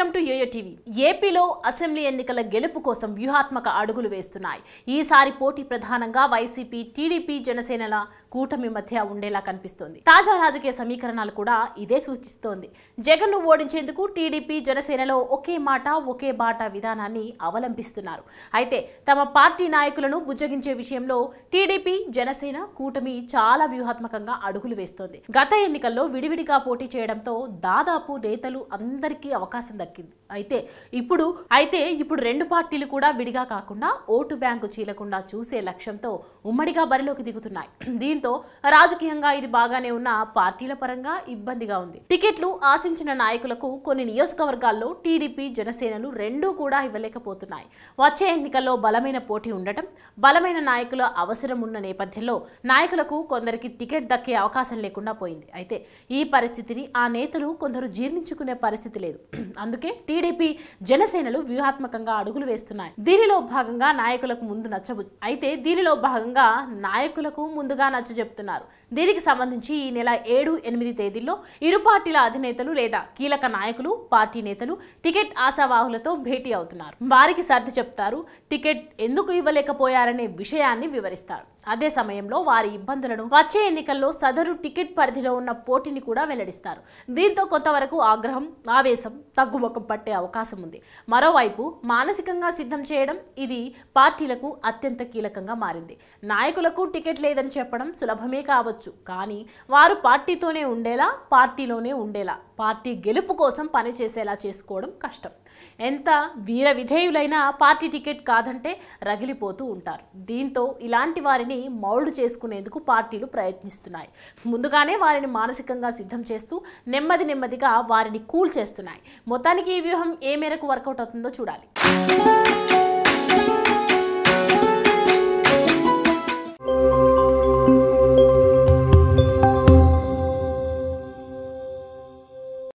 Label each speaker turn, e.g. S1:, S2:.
S1: welcome to Yoyo TV ఏపీలో assembly ఎన్నికల గెలుపు కోసం వ్యూహాత్మక అడుగులు వేస్తున్నాయి ఈసారి పోటీ ప్రధానంగా వైసీపీ టీడీపీ జనసేనల కూటమి మధ్య ఉండేలా కనిపిస్తోంది తాజా రాజకీయ సమీకరణాలు కూడా ఇదే సూచిస్తోంది జగన్ను ఓడించేందుకు టీడీపీ జనసేనలో ఒకే మాట ఒకే బాట విధానాన్ని అవలంబిస్తున్నారు అయితే తమ పార్టీ నాయకులను బుజ్జగించే విషయంలో టీడీపీ జనసేన కూటమి చాలా వ్యూహాత్మకంగా అడుగులు వేస్తోంది గత ఎన్నికల్లో విడివిడిగా పోటీ చేయడంతో దాదాపు నేతలు అందరికీ అవకాశం దక్కింది దక్కింది అయితే ఇప్పుడు అయితే ఇప్పుడు రెండు పార్టీలు కూడా విడిగా కాకుండా ఓటు బ్యాంకు చీలకుండా చూసే లక్ష్యంతో ఉమ్మడిగా బరిలోకి దిగుతున్నాయి దీంతో రాజకీయంగా ఇది బాగానే ఉన్న పార్టీల పరంగా ఇబ్బందిగా ఉంది టికెట్లు ఆశించిన నాయకులకు కొన్ని నియోజకవర్గాల్లో టీడీపీ జనసేనలు రెండూ కూడా ఇవ్వలేకపోతున్నాయి వచ్చే ఎన్నికల్లో బలమైన పోటీ ఉండటం బలమైన నాయకుల అవసరం ఉన్న నేపథ్యంలో నాయకులకు కొందరికి టికెట్ దక్కే అవకాశం లేకుండా పోయింది అయితే ఈ పరిస్థితిని ఆ నేతలు కొందరు జీర్ణించుకునే పరిస్థితి లేదు అందుకే అందుకే టీడీపీ జనసేనలు వ్యూహాత్మకంగా అడుగులు వేస్తున్నాయి దీనిలో భాగంగా నాయకులకు ముందు నచ్చబు అయితే దీనిలో భాగంగా నాయకులకు ముందుగా నచ్చ చెప్తున్నారు దీనికి సంబంధించి ఈ నెల ఏడు ఎనిమిది తేదీల్లో ఇరు పార్టీల అధినేతలు లేదా కీలక నాయకులు పార్టీ నేతలు టికెట్ ఆశావాహులతో భేటీ అవుతున్నారు వారికి సర్ది చెప్తారు టికెట్ ఎందుకు ఇవ్వలేకపోయారనే విషయాన్ని వివరిస్తారు అదే సమయంలో వారి ఇబ్బందులను వచ్చే ఎన్నికల్లో సదరు టికెట్ పరిధిలో ఉన్న పోటీని కూడా వెల్లడిస్తారు దీంతో కొంతవరకు ఆగ్రహం ఆవేశం తగ్గు తప్పుమొక్క పట్టే అవకాశం ఉంది మరోవైపు మానసికంగా సిద్ధం చేయడం ఇది పార్టీలకు అత్యంత కీలకంగా మారింది నాయకులకు టికెట్ లేదని చెప్పడం సులభమే కావచ్చు కానీ వారు పార్టీతోనే ఉండేలా పార్టీలోనే ఉండేలా పార్టీ గెలుపు కోసం పనిచేసేలా చేసుకోవడం కష్టం ఎంత వీర విధేయులైనా పార్టీ టికెట్ కాదంటే రగిలిపోతూ ఉంటారు దీంతో ఇలాంటి వారిని మౌల్డ్ చేసుకునేందుకు పార్టీలు ప్రయత్నిస్తున్నాయి ముందుగానే వారిని మానసికంగా సిద్ధం చేస్తూ నెమ్మది నెమ్మదిగా వారిని కూల్ చేస్తున్నాయి మొత్తం మొత్తానికి ఈ వ్యూహం ఏ మేరకు వర్కౌట్ అవుతుందో చూడాలి